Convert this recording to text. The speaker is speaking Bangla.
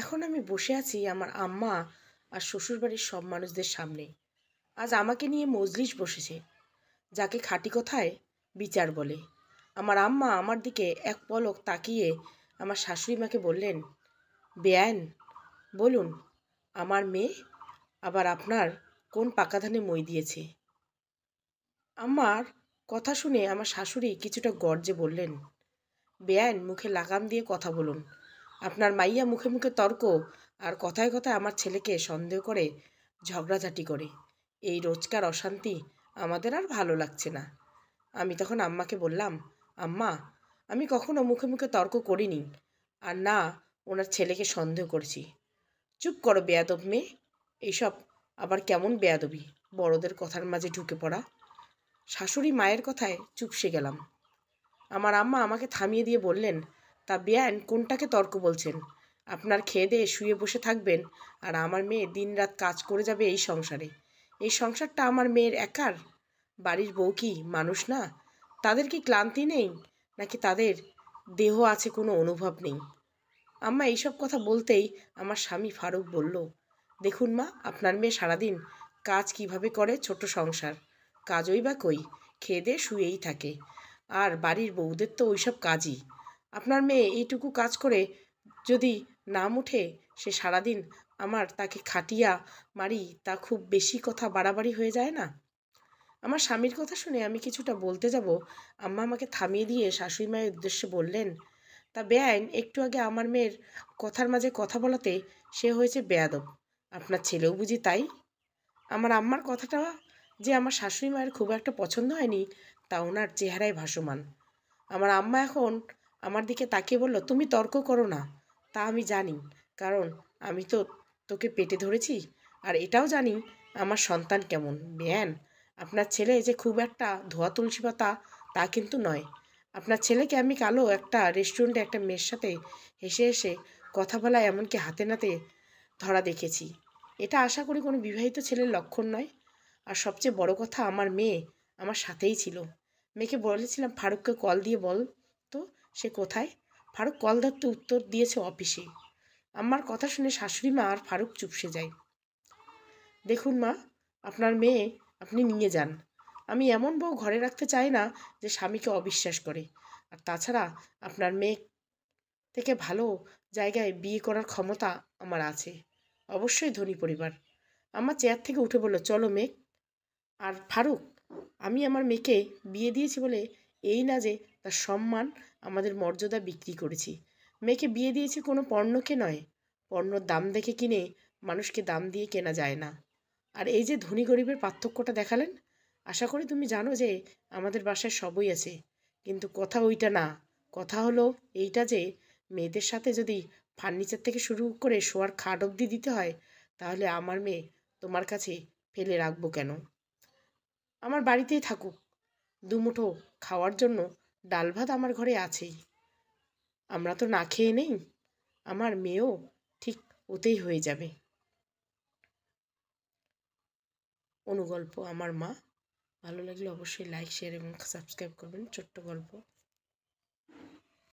এখন আমি বসে আছি আমার আম্মা আর শ্বশুরবাড়ির সব মানুষদের সামনে আজ আমাকে নিয়ে মজলিস বসেছে যাকে খাটি কথায় বিচার বলে আমার আম্মা আমার দিকে এক পলক তাকিয়ে আমার শাশুড়ি মাকে বললেন বেয়ান বলুন আমার মেয়ে আবার আপনার কোন পাকাধানে মই দিয়েছে আমার কথা শুনে আমার শাশুড়ি কিছুটা গর্জে বললেন বেআইন মুখে লাগাম দিয়ে কথা বলুন আপনার মাইয়া মুখে মুখে তর্ক আর কথায় কথায় আমার ছেলেকে সন্দেহ করে ঝগড়াঝাটি করে এই রোজকার অশান্তি আমাদের আর ভালো লাগছে না আমি তখন আম্মাকে বললাম আম্মা আমি কখনো মুখে মুখে তর্ক করিনি আর না ওনার ছেলেকে সন্দেহ করেছি চুপ করো বেয়াদব মেয়ে এইসব আবার কেমন বেয়াদবি বড়দের কথার মাঝে ঢুকে পড়া শাশুড়ি মায়ের কথায় চুপসে গেলাম আমার আম্মা আমাকে থামিয়ে দিয়ে বললেন তা বেয়ান কোনটাকে তর্ক বলছেন আপনার খেয়ে শুয়ে বসে থাকবেন আর আমার মেয়ে দিনরাত কাজ করে যাবে এই সংসারে এই সংসারটা আমার মেয়ের একার বাড়ির বউ কি মানুষ না তাদের কি ক্লান্তি নেই নাকি তাদের দেহ আছে কোনো অনুভব নেই আম্মা এইসব কথা বলতেই আমার স্বামী ফারুক বলল দেখুন মা আপনার মেয়ে সারাদিন কাজ কিভাবে করে ছোট সংসার কাজই বা কই খেয়ে দিয়ে শুয়েই থাকে আর বাড়ির বউদের তো ওইসব কাজই আপনার মেয়ে এইটুকু কাজ করে যদি নাম উঠে সে সারাদিন আমার তাকে খাটিয়া মারি তা খুব বেশি কথা বাড়াবাড়ি হয়ে যায় না আমার স্বামীর কথা শুনে আমি কিছুটা বলতে যাব আম্মা আমাকে থামিয়ে দিয়ে শাশুড়ি মায়ের উদ্দেশ্যে বললেন তা বেআইন একটু আগে আমার মেয়ের কথার মাঝে কথা বলাতে সে হয়েছে বেয়াদব আপনার ছেলেও বুঝি তাই আমার আম্মার কথাটা যে আমার শাশুড়ি মায়ের খুব একটা পছন্দ হয়নি তা ওনার চেহারায় ভাসমান আমার আম্মা এখন আমার দিকে তাকিয়ে বলল তুমি তর্ক করো না তা আমি জানি কারণ আমি তো তোকে পেটে ধরেছি আর এটাও জানি আমার সন্তান কেমন ব্যান আপনার ছেলে যে খুব একটা ধোয়া তুলসী পাতা তা কিন্তু নয় আপনার ছেলেকে আমি কালো একটা রেস্টুরেন্টে একটা মেয়ের সাথে হেসে হেসে কথা বলা এমনকি হাতে নাতে ধরা দেখেছি এটা আশা করি কোনো বিবাহিত ছেলের লক্ষণ নয় আর সবচেয়ে বড় কথা আমার মেয়ে আমার সাথেই ছিল মেয়েকে বলেছিলাম ফারুককে কল দিয়ে বল সে কোথায় ফারুক কল ধরতে উত্তর দিয়েছে অফিসে আমার কথা শুনে শাশুড়ি মা আর ফারুক চুপসে যায় দেখুন মা আপনার মেয়ে আপনি নিয়ে যান আমি এমন বউ ঘরে রাখতে চাই না যে স্বামীকে অবিশ্বাস করে আর তাছাড়া আপনার মেয়ে থেকে ভালো জায়গায় বিয়ে করার ক্ষমতা আমার আছে অবশ্যই ধনী পরিবার আমার চেয়ার থেকে উঠে বলল চলো মেঘ আর ফারুক আমি আমার মেয়েকে বিয়ে দিয়েছি বলে এই না যে তার সম্মান আমাদের মর্যাদা বিক্রি করেছি মেয়েকে বিয়ে দিয়েছি কোনো পণ্যকে নয় পণ্যর দাম দেখে কিনে মানুষকে দাম দিয়ে কেনা যায় না আর এই যে ধনী গরিবের পার্থক্যটা দেখালেন আশা করি তুমি জানো যে আমাদের বাসায় সবই আছে কিন্তু কথা ওইটা না কথা হলো এইটা যে মেয়েদের সাথে যদি ফার্নিচার থেকে শুরু করে শোয়ার খাট অবধি দিতে হয় তাহলে আমার মেয়ে তোমার কাছে ফেলে রাখবো কেন আমার বাড়িতেই থাকুক দুমুঠো খাওয়ার জন্য ডাল ভাত আমার ঘরে আছেই আমরা তো না খেয়ে নেই আমার মেয়েও ঠিক ওতেই হয়ে যাবে অনুগল্প আমার মা ভালো লাগলে অবশ্যই লাইক শেয়ার এবং সাবস্ক্রাইব করবেন ছোট্ট গল্প